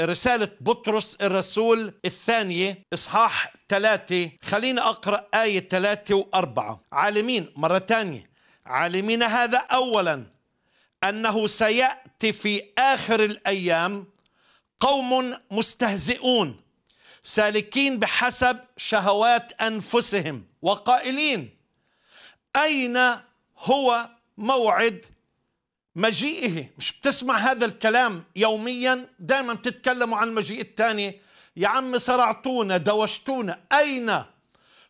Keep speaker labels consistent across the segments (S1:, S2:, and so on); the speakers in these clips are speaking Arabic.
S1: رسالة بطرس الرسول الثانية إصحاح ثلاثة خليني أقرأ آية ثلاثة وأربعة عالمين مرة ثانية عالمين هذا أولا أنه سيأتي في آخر الأيام قوم مستهزئون سالكين بحسب شهوات أنفسهم وقائلين أين هو موعد مجيئه مش بتسمع هذا الكلام يوميا دائما بتتكلموا عن المجيء الثاني يا عم صرعتونا دوشتونا أين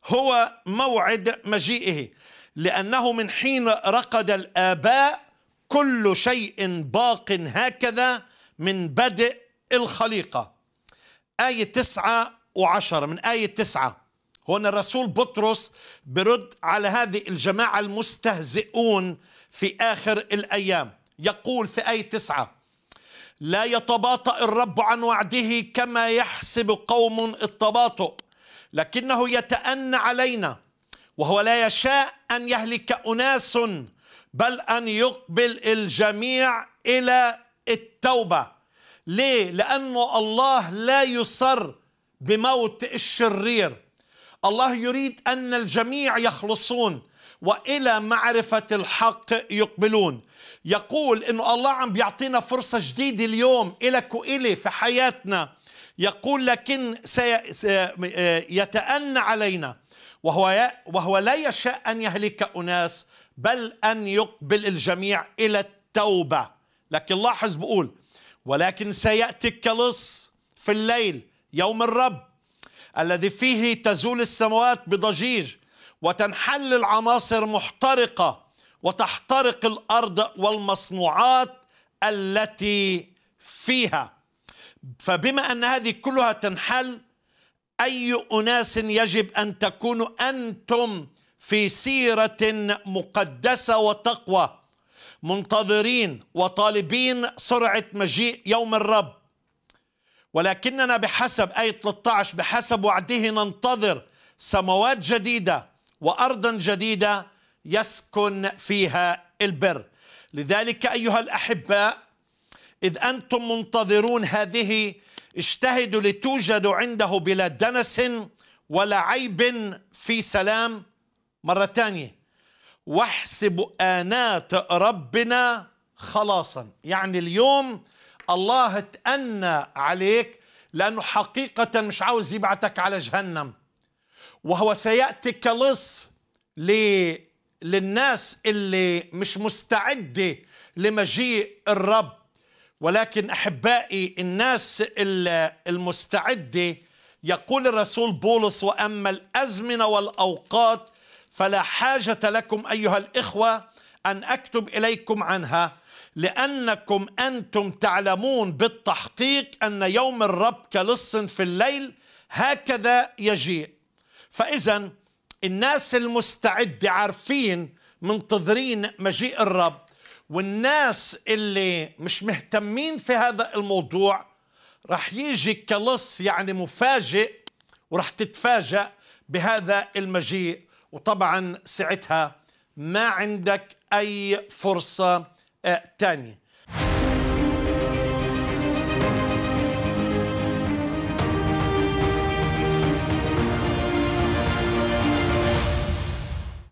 S1: هو موعد مجيئه لأنه من حين رقد الآباء كل شيء باق هكذا من بدء الخليقة آية تسعة وعشرة من آية تسعة هنا الرسول بطرس برد على هذه الجماعة المستهزئون في آخر الأيام يقول في أي تسعة لا يتباطأ الرب عن وعده كما يحسب قوم التباطؤ لكنه يتأنى علينا وهو لا يشاء أن يهلك أناس بل أن يقبل الجميع إلى التوبة ليه؟ لأنه الله لا يصر بموت الشرير الله يريد أن الجميع يخلصون وإلى معرفة الحق يقبلون يقول أنه الله عم بيعطينا فرصة جديدة اليوم إلك وإلي في حياتنا يقول لكن سيتأنى علينا وهو, وهو لا يشاء أن يهلك أناس بل أن يقبل الجميع إلى التوبة لكن لاحظ بقول ولكن سيأتي كلص في الليل يوم الرب الذي فيه تزول السماوات بضجيج وتنحل العناصر محترقة وتحترق الأرض والمصنوعات التي فيها فبما أن هذه كلها تنحل أي أناس يجب أن تكونوا أنتم في سيرة مقدسة وتقوى منتظرين وطالبين سرعة مجيء يوم الرب ولكننا بحسب آية 13 بحسب وعده ننتظر سموات جديدة وأرضا جديدة يسكن فيها البر لذلك أيها الأحباء إذ أنتم منتظرون هذه اجتهدوا لتوجد عنده بلا دنس ولا عيب في سلام مرة ثانية واحسبوا آنات ربنا خلاصا يعني اليوم الله تأنى عليك لأنه حقيقة مش عاوز يبعتك على جهنم وهو سيأتي كلص للناس اللي مش مستعدة لمجيء الرب ولكن أحبائي الناس المستعدة يقول الرسول بولس وأما الأزمنة والأوقات فلا حاجة لكم أيها الإخوة أن أكتب إليكم عنها لأنكم أنتم تعلمون بالتحقيق أن يوم الرب كلص في الليل هكذا يجيء فإذا الناس المستعدة عارفين منتظرين مجيء الرب والناس اللي مش مهتمين في هذا الموضوع رح يجي كلص يعني مفاجئ ورح تتفاجأ بهذا المجيء وطبعا ساعتها ما عندك أي فرصة آه، تانية